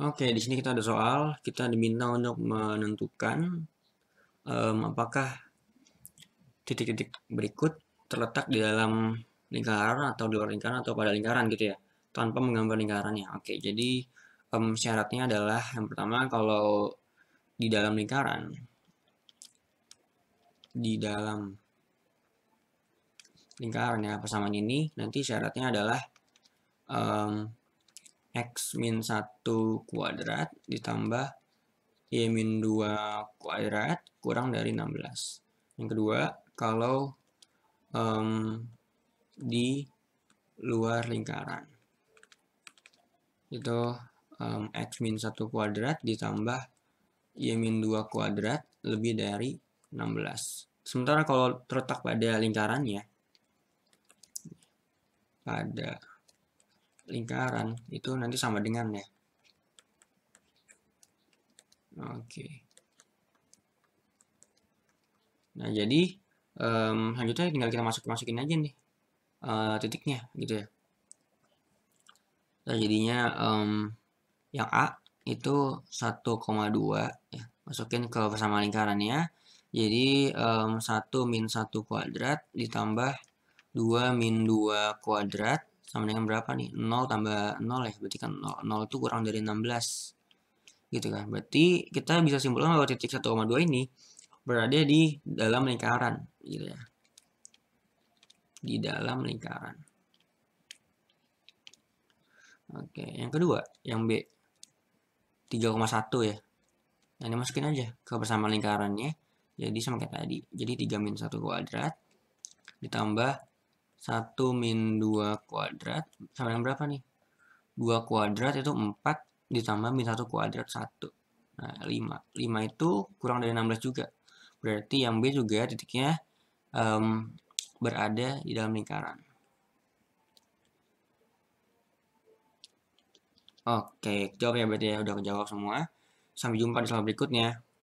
Oke, di sini kita ada soal, kita diminta untuk menentukan um, apakah titik-titik berikut terletak di dalam lingkaran atau di luar lingkaran atau pada lingkaran gitu ya, tanpa menggambar lingkarannya. Oke, jadi um, syaratnya adalah yang pertama kalau di dalam lingkaran, di dalam lingkaran ya persamaan ini, nanti syaratnya adalah um, X min 1 kuadrat ditambah Y min 2 kuadrat kurang dari 16. Yang kedua, kalau um, di luar lingkaran. Itu um, X min 1 kuadrat ditambah Y min 2 kuadrat lebih dari 16. Sementara kalau terletak pada lingkarannya, pada lingkaran itu nanti sama dengan ya oke nah jadi um, selanjutnya tinggal kita masuk masukin aja nih uh, titiknya gitu ya nah, jadinya um, yang A itu 1,2 ya masukin ke bersama lingkarannya jadi um, 1 min 1 kuadrat ditambah 2 min 2 kuadrat sama dengan berapa nih? 0 tambah 0 ya, berarti kan 0, 0 itu kurang dari 16. Gitu kan, berarti kita bisa simpulkan bahwa titik 1,2 ini berada di dalam lingkaran. Gitu ya. Di dalam lingkaran. Oke, yang kedua, yang B. 3,1 ya. Nah, ini masukin aja ke bersama lingkarannya. Jadi sama kayak tadi. Jadi 3 min 1 kuadrat ditambah 1 min 2 kuadrat sama dengan berapa nih? 2 kuadrat itu 4 ditambah min 1 kuadrat 1. Nah, 5. 5 itu kurang dari 16 juga. Berarti yang B juga titiknya um, berada di dalam lingkaran. Oke, jawabnya berarti ya udah kejawab semua. Sampai jumpa di slide berikutnya.